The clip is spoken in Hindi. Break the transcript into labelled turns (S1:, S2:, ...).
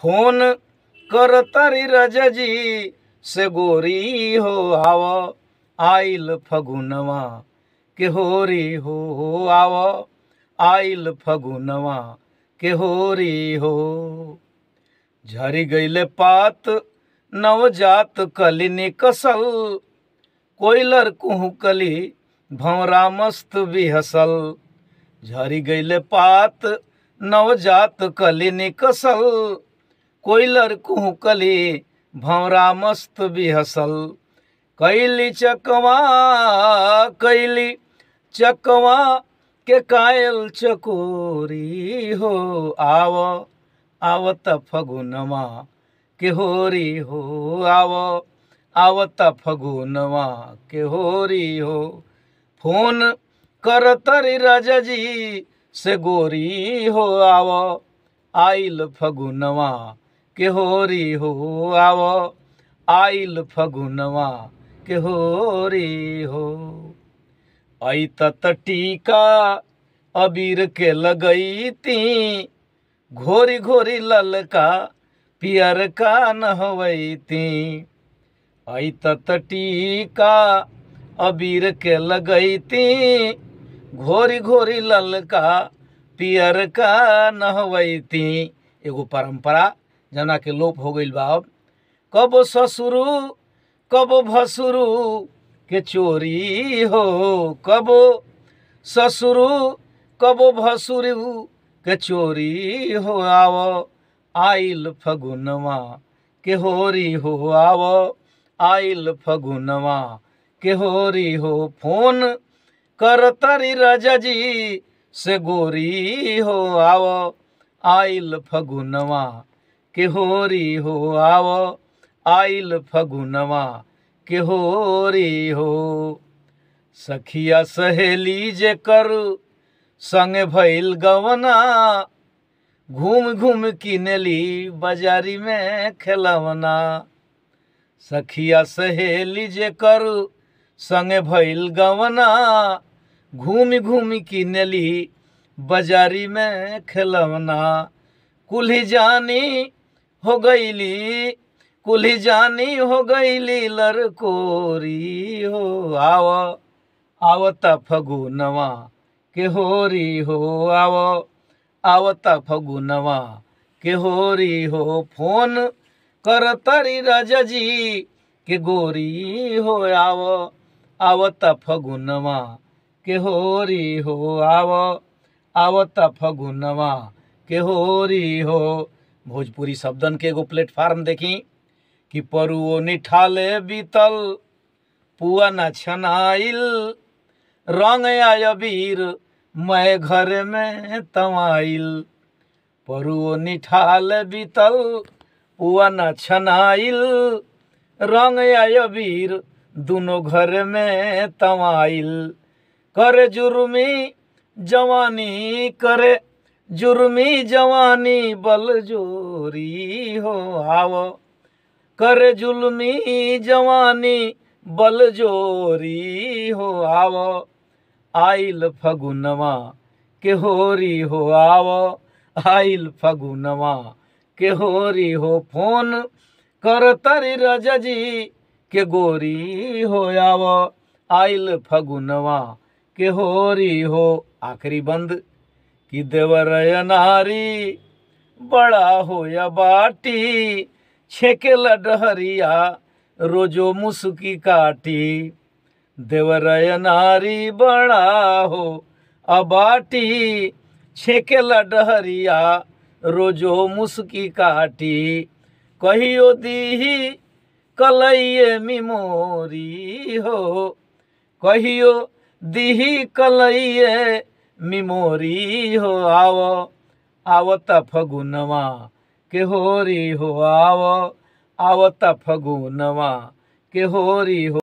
S1: फोन कर तरी रजजी से गोरी हो आव आइल फगुनवा केहोरी होरी हो आव आइल फगुनवा केहोरी हो झरी गईले पात नवजात कली निकसल कोयलर कुहू कली भंवरा मस्त बिहसल झरी गईले पात नवजात कली निकसल कोयलर कुहकली भौरा मस्त बिहसल कैली चकवा कैली चकवा के कायल चकोरी हो आव आव त फगुनवा केहोरी हो आव आव त फगुनवा केहोरी हो फोन कर करतरी रजजी से गोरी हो आव आइल फगुनवा के होरी हो आवो आइल फगुनवा के होरी हो आई टीका अबीर के लगई ती घोरी घोरी ललका पियर का नहवई ती आई टीका अबीर के लगई ती घोरी घोरी ललका पियर का नहवई ती एगो परंपरा जना के लोप हो गई बा अब कब ससुर कब भसुरू के चोरी हो कब ससुरु कब भसुरू के चोरी हो आव आइल फगुनवा के होरी हो आव आइल फगुनवा के होरी हो फोन कर तरी रजी से गोरी हो आव आइल फगुनवा के री हो आव आइल फगुनवा के री हो सखिया सहेली जे कर संग भइल गवना घूम घूम किनली बाजारी में खेलवना सखिया सहेली जे कर संग भइल गवना घूम घूम किनली बाजारी में खेलवना कुल्ही जानी हो गईली कुली जानी हो गईली लरकोरी हो आव आवत फगुनवा के होरी हो आव आवत फगुनवा के होरी हो फोन कर करतरी रजी के गोरी हो आव आवता फगुनवा के होरी हो आव आवता फगुनवा के होरी हो भोजपुरी शब्दन के एगो प्लेटफार्म देखी कि परुओ निठाले बीतल पुआ न छनाइल रंग अबीर मैं घर में तमाइल परुओ निठाल बीतल पुआ न छनाइल रंग अबीर दोनों घर में तमाइल करे जुर्मी जवानी करे जुर्मी जवानी बल जोरी हो आओ कर जुलमी जवानी बल जोरी हो आओ आइल फगुनवा के होरी हो आओ आइल फगुनवा के होरी हो फोन कर तरी रजी के गोरी हो आओ आइल फगुनवा के होरी हो आखिरी बंद कि देवर नारी बड़ा होया बाटी छेके लडहरिया रोजो मुसुकी काटी देवर नारी बड़ा हो अबाटी छेके लडहरिया रोजो मुसुकी काटी कहियो दी कलैये मिमोरी हो कहियो दीही कलैये मिमोरी हो आव आवो त फगुनवा के होरी हो आव आवो त फगुनवा के होरी हो